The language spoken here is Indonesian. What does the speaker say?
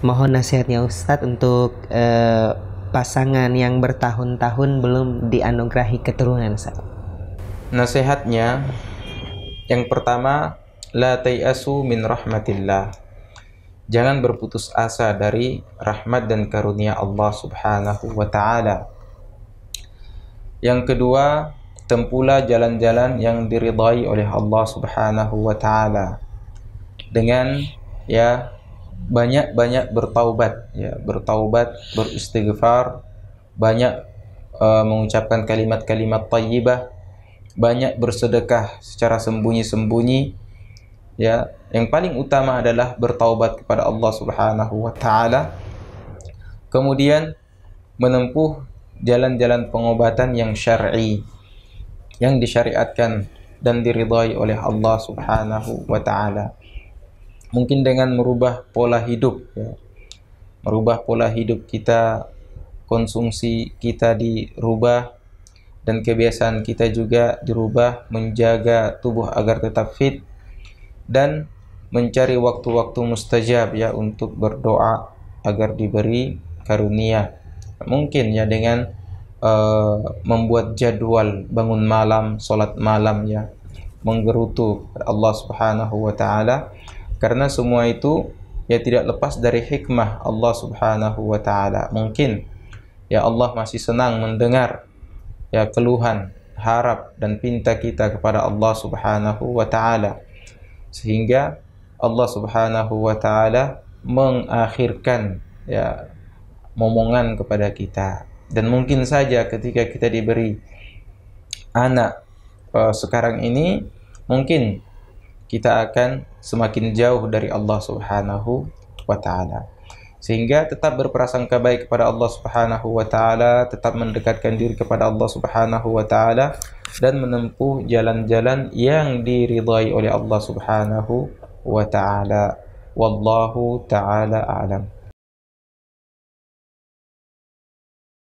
mohon nasihatnya Ustadz untuk uh, pasangan yang bertahun-tahun belum dianugerahi keturunan Ustadz. Nasihatnya yang pertama la tayasu min rahmatillah. Jangan berputus asa dari rahmat dan karunia Allah Subhanahu wa taala. Yang kedua, tempula jalan-jalan yang diridai oleh Allah Subhanahu wa taala dengan ya banyak-banyak bertaubat ya bertaubat beristighfar banyak uh, mengucapkan kalimat-kalimat thayyibah banyak bersedekah secara sembunyi-sembunyi ya yang paling utama adalah bertaubat kepada Allah Subhanahu wa taala kemudian menempuh jalan-jalan pengobatan yang syar'i yang disyariatkan dan diridhai oleh Allah Subhanahu wa taala mungkin dengan merubah pola hidup ya. merubah pola hidup kita konsumsi kita dirubah dan kebiasaan kita juga dirubah menjaga tubuh agar tetap fit dan mencari waktu-waktu mustajab ya untuk berdoa agar diberi karunia mungkin ya dengan uh, membuat jadwal bangun malam, solat malam ya, menggerutu Allah Subhanahu wa taala karena semua itu ya tidak lepas dari hikmah Allah Subhanahu wa taala. Mungkin ya Allah masih senang mendengar ya keluhan, harap dan pinta kita kepada Allah Subhanahu wa taala. Sehingga Allah Subhanahu wa taala mengakhirkan ya momongan kepada kita. Dan mungkin saja ketika kita diberi anak uh, sekarang ini mungkin kita akan semakin jauh dari Allah Subhanahu wa taala. Sehingga tetap berprasangka baik kepada Allah Subhanahu wa taala, tetap mendekatkan diri kepada Allah Subhanahu wa taala dan menempuh jalan-jalan yang diridhai oleh Allah Subhanahu wa taala. Wallahu taala a'lam.